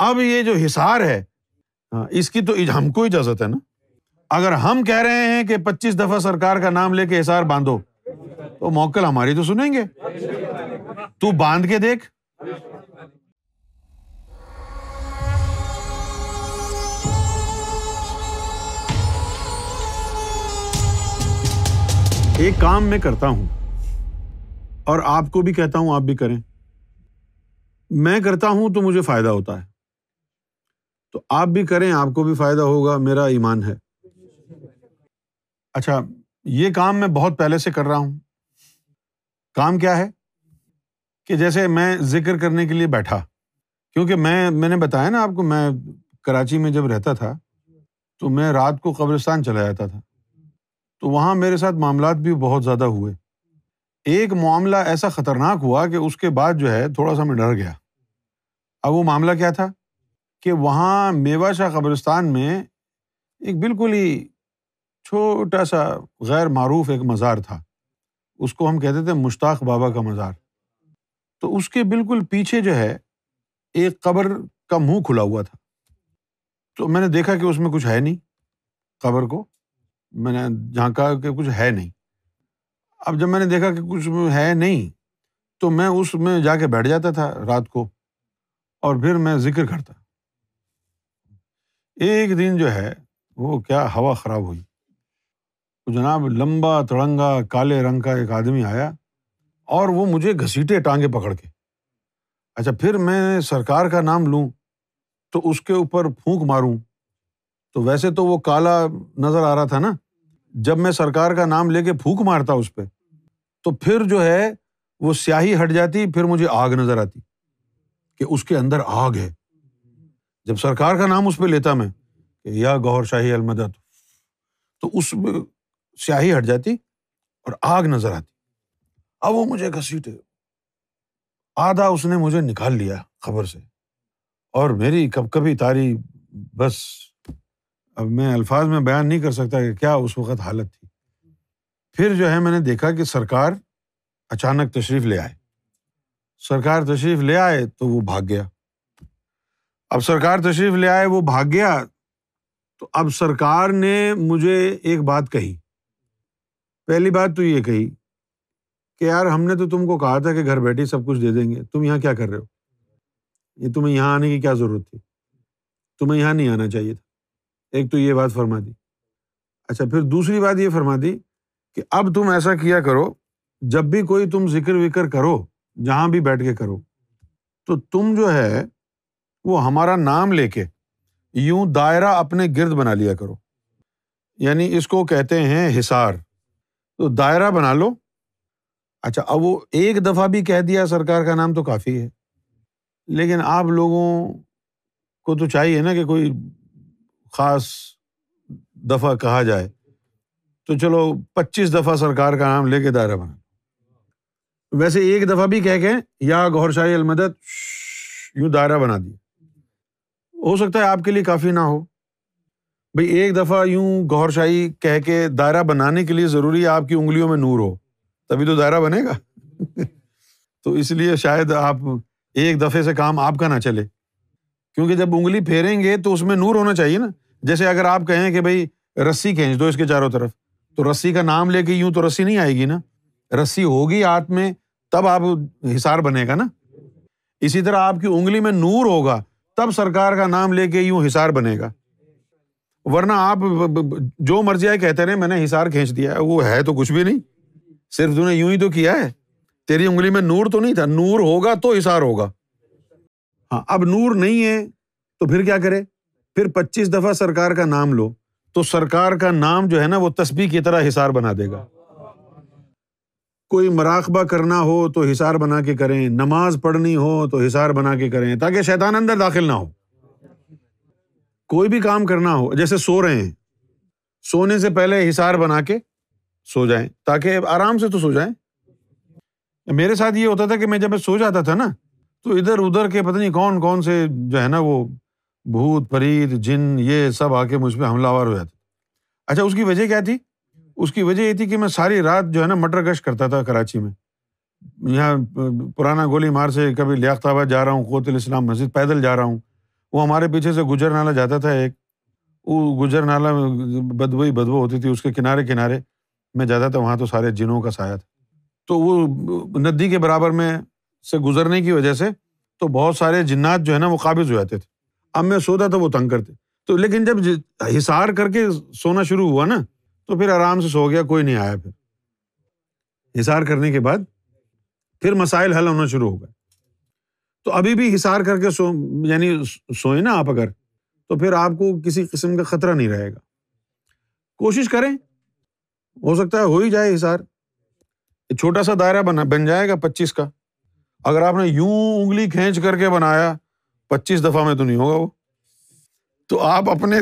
अब ये जो हिसार है हाँ, इसकी तो हमको इजाजत है ना अगर हम कह रहे हैं कि पच्चीस दफा सरकार का नाम लेके हिसार बांधो तो मौकल हमारी तो सुनेंगे तू बांध के देख एक काम मैं करता हूं और आपको भी कहता हूं आप भी करें मैं करता हूं तो मुझे फायदा होता है तो आप भी करें आपको भी फ़ायदा होगा मेरा ईमान है अच्छा ये काम मैं बहुत पहले से कर रहा हूं काम क्या है कि जैसे मैं जिक्र करने के लिए बैठा क्योंकि मैं मैंने बताया ना आपको मैं कराची में जब रहता था तो मैं रात को कब्रिस्तान चला जाता था तो वहां मेरे साथ मामला भी बहुत ज़्यादा हुए एक मामला ऐसा ख़तरनाक हुआ कि उसके बाद जो है थोड़ा सा मैं डर गया अब वो मामला क्या था कि वहाँ मेवा शाह कब्रिस्तान में एक बिल्कुल ही छोटा सा गैर मरूफ एक मज़ार था उसको हम कहते थे मुश्ताक बाबा का मज़ार तो उसके बिल्कुल पीछे जो है एक कब्र का मुंह खुला हुआ था तो मैंने देखा कि उसमें कुछ है नहीं कब्र को मैंने झांका कि कुछ है नहीं अब जब मैंने देखा कि कुछ है नहीं तो मैं उसमें जाके बैठ जाता था रात को और फिर मैं जिक्र करता एक दिन जो है वो क्या हवा ख़राब हुई तो जनाब लंबा तड़ंगा काले रंग का एक आदमी आया और वो मुझे घसीटे टांगे पकड़ के अच्छा फिर मैं सरकार का नाम लूँ तो उसके ऊपर फूंक मारूँ तो वैसे तो वो काला नज़र आ रहा था ना जब मैं सरकार का नाम लेके फूंक मारता उस पर तो फिर जो है वो स्याही हट जाती फिर मुझे आग नज़र आती कि उसके अंदर आग है जब सरकार का नाम उस पर लेता मैं कि या गौर शाही अलमदद तो उस स्याही हट जाती और आग नजर आती अब वो मुझे घसीटे आधा उसने मुझे निकाल लिया खबर से और मेरी कब कभी तारी बस अब मैं अल्फाज में बयान नहीं कर सकता कि क्या उस वक्त हालत थी फिर जो है मैंने देखा कि सरकार अचानक तशरीफ ले आए सरकार तशरीफ ले आए तो वो भाग गया अब सरकार तशरीफ ले आए वो भाग गया तो अब सरकार ने मुझे एक बात कही पहली बात तो ये कही कि यार हमने तो तुमको कहा था कि घर बैठे सब कुछ दे देंगे तुम यहाँ क्या कर रहे हो ये तुम्हें यहाँ आने की क्या ज़रूरत थी तुम्हें यहाँ नहीं आना चाहिए था एक तो ये बात फरमा दी अच्छा फिर दूसरी बात ये फरमा दी कि अब तुम ऐसा किया करो जब भी कोई तुम जिक्र विक्र करो जहाँ भी बैठ के करो तो तुम जो है वो हमारा नाम लेके यूं दायरा अपने गिर्द बना लिया करो यानी इसको कहते हैं हिसार तो दायरा बना लो अच्छा अब वो एक दफ़ा भी कह दिया सरकार का नाम तो काफ़ी है लेकिन आप लोगों को तो चाहिए ना कि कोई ख़ास दफ़ा कहा जाए तो चलो पच्चीस दफ़ा सरकार का नाम लेके दायरा बना वैसे एक दफ़ा भी कह के या गौर शाही अलमदत यूँ दायरा बना दिया हो सकता है आपके लिए काफ़ी ना हो भाई एक दफ़ा यूं गौरशाही कह के दायरा बनाने के लिए ज़रूरी है आपकी उंगलियों में नूर हो तभी तो दायरा बनेगा तो इसलिए शायद आप एक दफ़े से काम आपका ना चले क्योंकि जब उंगली फेरेंगे तो उसमें नूर होना चाहिए ना जैसे अगर आप कहें कि भाई रस्सी खेच दो इसके चारों तरफ तो रस्सी का नाम लेके यूं तो रस्सी नहीं आएगी ना रस्सी होगी हाथ में तब आप हिसार बनेगा ना इसी तरह आपकी उंगली में नूर होगा तब सरकार का नाम लेके यूं हिसार बनेगा वरना आप जो मर्जी आए कहते रहे मैंने हिसार खींच दिया है वो है तो कुछ भी नहीं सिर्फ तूने यूं ही तो किया है तेरी उंगली में नूर तो नहीं था नूर होगा तो हिसार होगा हाँ अब नूर नहीं है तो फिर क्या करे फिर पच्चीस दफा सरकार का नाम लो तो सरकार का नाम जो है ना वो तस्बी की तरह हिसार बना देगा कोई मराकबा करना हो तो हिसार बना के करें नमाज पढ़नी हो तो हिसार बना के करें ताकि शैतान अंदर दाखिल ना हो कोई भी काम करना हो जैसे सो रहे हैं सोने से पहले हिसार बना के सो जाएं ताकि आराम से तो सो जाएं मेरे साथ ये होता था कि मैं जब मैं सो जाता था ना तो इधर उधर के पता नहीं कौन कौन से जो है ना वो भूत फरीद जिन ये सब आके मुझ पर हमलावर हो जाते अच्छा उसकी वजह क्या थी उसकी वजह ये थी कि मैं सारी रात जो है ना मटर गश करता था कराची में यहाँ पुराना गोली मार से कभी लियाताबाद जा रहा हूँ कोतल इस्लाम मस्जिद पैदल जा रहा हूँ वो हमारे पीछे से गुजर नाला जाता था एक वो गुजर नाला बदबई बदबो होती थी उसके किनारे किनारे मैं जाता था वहाँ तो सारे जिनों का साया था तो वो नदी के बराबर में से गुजरने की वजह से तो बहुत सारे जिन्नात जो है ना वो काबिज हो जाते थे अब मैं सोता था वो तंग करते तो लेकिन जब हिसार करके सोना शुरू हुआ ना तो फिर आराम से सो गया कोई नहीं आया फिर हिसार करने के बाद फिर मसाइल हल होना शुरू हो गए तो अभी भी हिसार करके सो यानी सोए ना आप अगर तो फिर आपको किसी किस्म का खतरा नहीं रहेगा कोशिश करें हो सकता है हो ही जाए हिसार छोटा सा दायरा बना बन जाएगा पच्चीस का अगर आपने यूं उंगली खेच करके बनाया पच्चीस दफा में तो नहीं होगा वो तो आप अपने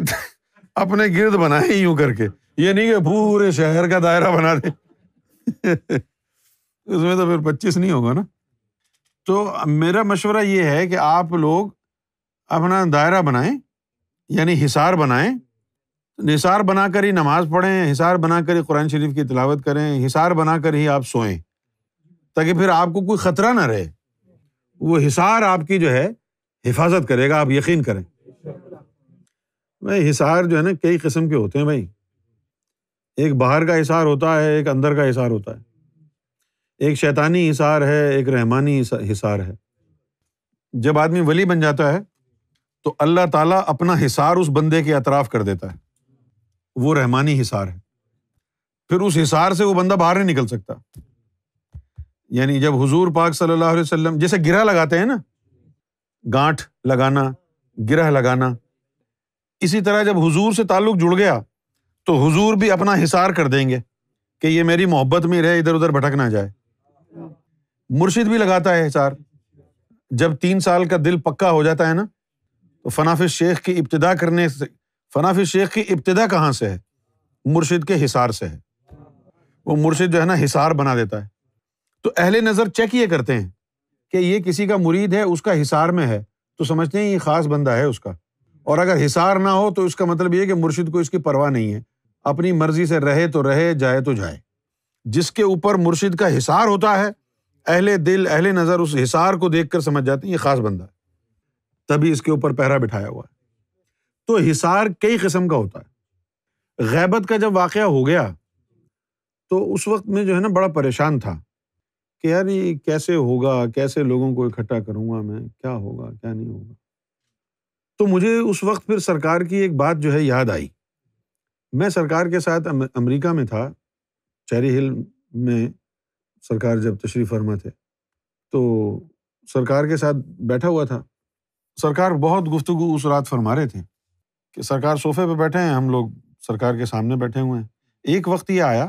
अपने गिर्द बनाए यूं करके ये नहीं कि पूरे शहर का दायरा बना दे उसमें तो फिर पच्चीस नहीं होगा ना तो मेरा मशवरा ये है कि आप लोग अपना दायरा बनाएं यानी हिसार बनाएं निसार बना कर ही नमाज पढ़ें हिसार बना कर ही कुरान शरीफ की तिलावत करें हिसार बना कर ही आप सोएं ताकि फिर आपको कोई ख़तरा ना रहे वो हिसार आपकी जो है हिफाजत करेगा आप यकीन करें भाई हिसार जो है ना कई किस्म के होते हैं भाई एक बाहर का इशार होता है एक अंदर का इशार होता है एक शैतानी इशार है एक रहमानी हिसार है जब आदमी वली बन जाता है तो अल्लाह ताला अपना हिसार उस बंदे के अतराफ कर देता है वो रहमानी हिसार है फिर उस हिसार से वो बंदा बाहर नहीं निकल सकता यानी जब हुजूर पाक सल्लल्लाहु अलैहि वसल्लम जैसे गिरह लगाते हैं ना गांठ लगाना गिरह लगाना इसी तरह जब हुजूर से ताल्लुक जुड़ गया तो हुजूर भी अपना हिसार कर देंगे कि ये मेरी मोहब्बत में रहे इधर उधर भटक ना जाए मुर्शिद भी लगाता है हिसार जब तीन साल का दिल पक्का हो जाता है ना तो फनाफिस शेख की इब्तदा करने से फनाफिस शेख की इब्तदा कहाँ से है मुर्शिद के हिसार से है वो मुर्शिद जो है ना हिसार बना देता है तो अहले नज़र चेक ये करते हैं कि ये किसी का मुरीद है उसका हिसार में है तो समझते हैं ये ख़ास बंदा है उसका और अगर हिसार ना हो तो इसका मतलब ये कि मुर्शिद को इसकी परवाह नहीं है अपनी मर्जी से रहे तो रहे जाए तो जाए जिसके ऊपर मुर्शिद का हिसार होता है अहले दिल अहले नज़र उस हिसार को देख कर समझ जाते हैं ये ख़ास बंदा है तभी इसके ऊपर पहरा बिठाया हुआ है तो हिसार कई किस्म का होता है गैबत का जब वाक़ हो गया तो उस वक्त में जो है ना बड़ा परेशान था कि यार ये कैसे होगा कैसे लोगों को इकट्ठा करूँगा मैं क्या होगा क्या नहीं होगा तो मुझे उस वक्त फिर सरकार की एक बात जो है याद आई मैं सरकार के साथ अम, अमेरिका में था चेरी हिल में सरकार जब तशरीफ़ फरमा थे तो सरकार के साथ बैठा हुआ था सरकार बहुत गुफ्तु उस रात फरमा रहे थे कि सरकार सोफे पे बैठे हैं हम लोग सरकार के सामने बैठे हुए हैं एक वक्त ये आया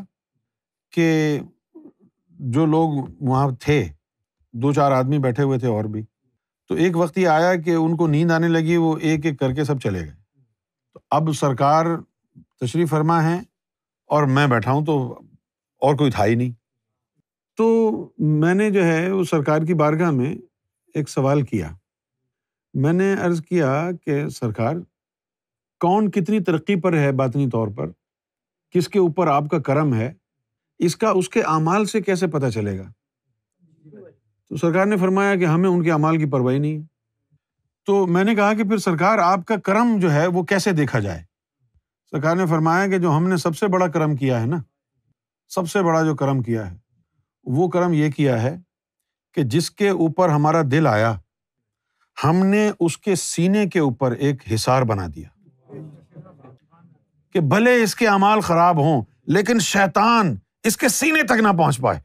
कि जो लोग वहाँ थे दो चार आदमी बैठे हुए थे और भी तो एक वक्त ये आया कि उनको नींद आने लगी वो एक एक करके सब चले गए तो अब सरकार तशरीफ़ फरमा हैं और मैं बैठा हूँ तो और कोई था ही नहीं तो मैंने जो है वो सरकार की बारगाह में एक सवाल किया मैंने अर्ज़ किया कि सरकार कौन कितनी तरक्की पर है बातनी तौर पर किसके ऊपर आपका करम है इसका उसके अमाल से कैसे पता चलेगा तो सरकार ने फरमाया कि हमें उनके अमाल की परवाही नहीं है तो मैंने कहा कि फिर सरकार आपका करम जो है वो कैसे देखा जाए सरकार ने फरमाया कि जो हमने सबसे बड़ा कर्म किया है ना सबसे बड़ा जो कर्म किया है वो कर्म ये किया है कि जिसके ऊपर हमारा दिल आया हमने उसके सीने के ऊपर एक हिसार बना दिया कि भले इसके अमाल खराब हों लेकिन शैतान इसके सीने तक ना पहुंच पाए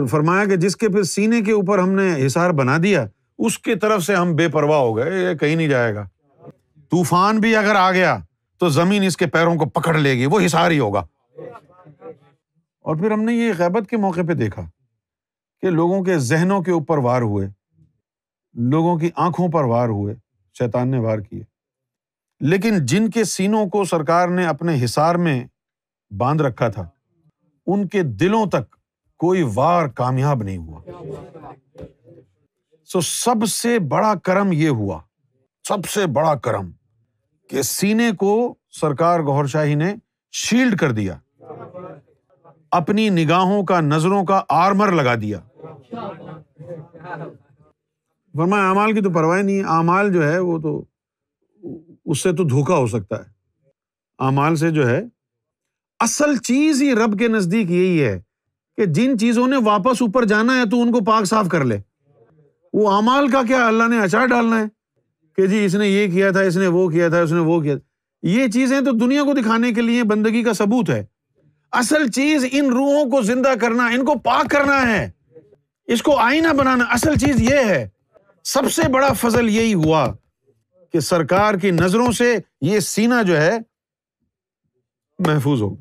फरमाया कि जिसके फिर सीने के ऊपर हमने हिसार बना दिया उसकी तरफ से हम बेपरवाह हो गए ये कहीं नहीं जाएगा तूफान भी अगर आ गया तो जमीन इसके पैरों को पकड़ लेगी वो हिसार ही होगा और फिर हमने ये गैबत के मौके पे देखा कि लोगों के जहनों के ऊपर वार हुए लोगों की आंखों पर वार हुए शैतान ने वार किए लेकिन जिनके सीनों को सरकार ने अपने हिसार में बांध रखा था उनके दिलों तक कोई वार कामयाब नहीं हुआ सो सबसे बड़ा कर्म ये हुआ सबसे बड़ा कर्म कि सीने को सरकार गौरशाही ने शील्ड कर दिया अपनी निगाहों का नजरों का आर्मर लगा दिया फरमाया अमाल की तो परवाह नहीं अमाल जो है वो तो उससे तो धोखा हो सकता है अमाल से जो है असल चीज ही रब के नजदीक यही है कि जिन चीजों ने वापस ऊपर जाना है तो उनको पाक साफ कर ले वो अमाल का क्या अल्लाह ने अचार डालना है कि जी इसने ये किया था इसने वो किया था उसने वो किया था ये चीज़ें तो दुनिया को दिखाने के लिए बंदगी का सबूत है असल चीज़ इन रूहों को जिंदा करना इनको पाक करना है इसको आईना बनाना असल चीज़ ये है सबसे बड़ा फजल यही हुआ कि सरकार की नजरों से ये सीना जो है महफूज हो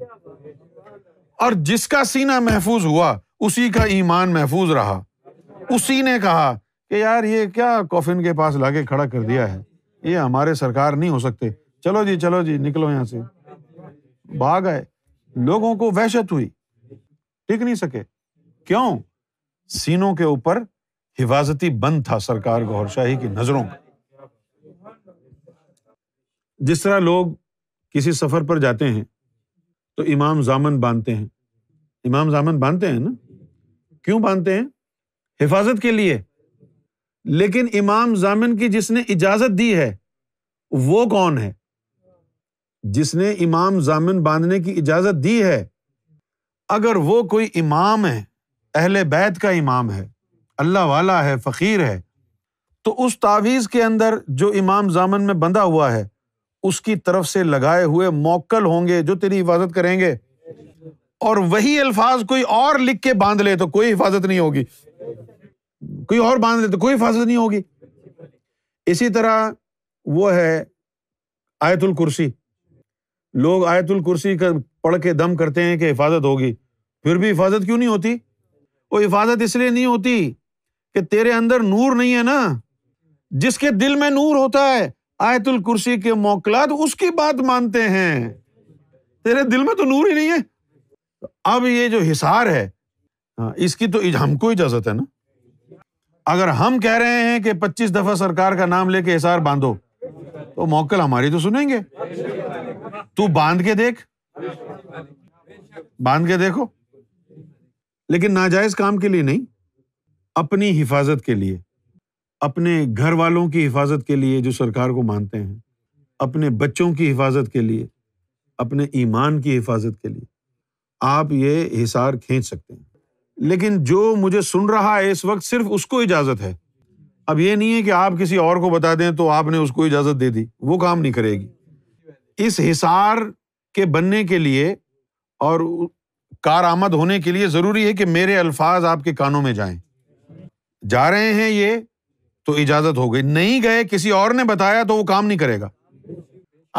और जिसका सीना महफूज हुआ उसी का ईमान महफूज रहा उसी ने कहा कि यार ये क्या कॉफिन के पास लाके खड़ा कर दिया है ये हमारे सरकार नहीं हो सकते चलो जी चलो जी निकलो यहाँ से भाग आए लोगों को वहशत हुई टिक नहीं सके क्यों सीनों के ऊपर हिफाजती बंद था सरकार गौर शाही की नजरों का जिस तरह लोग किसी सफर पर जाते हैं तो इमाम जामन बांधते हैं इमाम जामन बांधते हैं ना क्यों बांधते हैं हिफाजत के लिए लेकिन इमाम जामिन की जिसने इजाजत दी है वो कौन है जिसने इमाम जामिन बांधने की इजाजत दी है अगर वो कोई इमाम है अहल बैत का इमाम है अल्लाह वाला है फ़कीर है तो उस तावीज़ के अंदर जो इमाम जामन में बंधा हुआ है उसकी तरफ से लगाए हुए मोक्ल होंगे जो तेरी हिफाजत करेंगे और वही अल्फाज कोई और लिख के बांध ले तो कोई हिफाजत नहीं होगी कोई और बांध ले तो कोई हिफाजत नहीं होगी इसी तरह वो है आयतुल कुर्सी लोग आयतुल कुर्सी कर पढ़ के दम करते हैं कि हिफाजत होगी फिर भी हिफाजत क्यों नहीं होती वो हिफाजत इसलिए नहीं होती कि तेरे अंदर नूर नहीं है ना जिसके दिल में नूर होता है आयतुल कुर्सी के मौकलात उसकी बात मानते हैं तेरे दिल में तो नूर ही नहीं है अब ये जो हिसार है हाँ, इसकी तो हमको इजाजत है ना अगर हम कह रहे हैं कि पच्चीस दफा सरकार का नाम लेके हिसार बांधो तो मोकल हमारी तो सुनेंगे तू बांध के देख बांध के देखो लेकिन नाजायज काम के लिए नहीं अपनी हिफाजत के लिए अपने घर वालों की हिफाजत के लिए जो सरकार को मानते हैं अपने बच्चों की हिफाजत के लिए अपने ईमान की हिफाजत के लिए आप ये हिसार खींच सकते हैं लेकिन जो मुझे सुन रहा है इस वक्त सिर्फ उसको इजाज़त है अब ये नहीं है कि आप किसी और को बता दें तो आपने उसको इजाज़त दे दी वो काम नहीं करेगी इस हिसार के बनने के लिए और कार आमद होने के लिए ज़रूरी है कि मेरे अल्फाज आपके कानों में जाएं जा रहे हैं ये तो इजाज़त हो गई नहीं गए किसी और ने बताया तो वो काम नहीं करेगा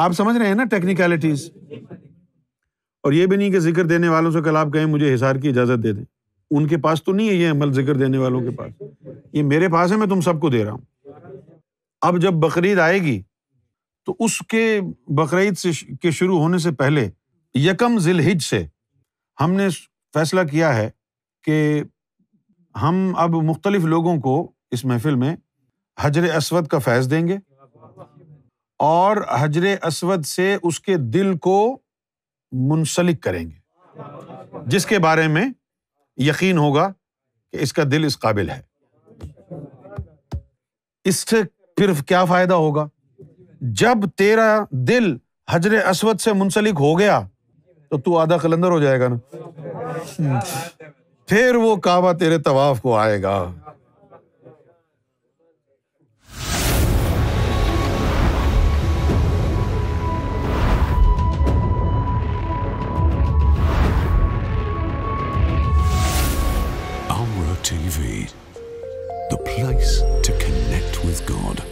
आप समझ रहे हैं ना टेक्निकलिटीज़ और ये भी नहीं कि जिक्र देने वालों से कल आप कहें मुझे हिसार की इजाज़त दे दें उनके पास तो नहीं है ये अमल जिक्र देने वालों के पास ये मेरे पास है मैं तुम सबको दे रहा हूँ अब जब बकरीद आएगी तो उसके बकरीद से के शुरू होने से पहले यकम जिलहिज से हमने फैसला किया है कि हम अब मुख्तलिफ लोगों को इस महफिल में हजर असवद का फैज़ देंगे और हजर असवद से उसके दिल को मुंसलिक करेंगे जिसके बारे में यकीन होगा कि इसका दिल इस काबिल है इससे फिर क्या फायदा होगा जब तेरा दिल हजर असवद से मुंसलिक हो गया तो तू आधा कलंदर हो जाएगा ना फिर वो काबा तेरे तवाफ को आएगा place to connect with God.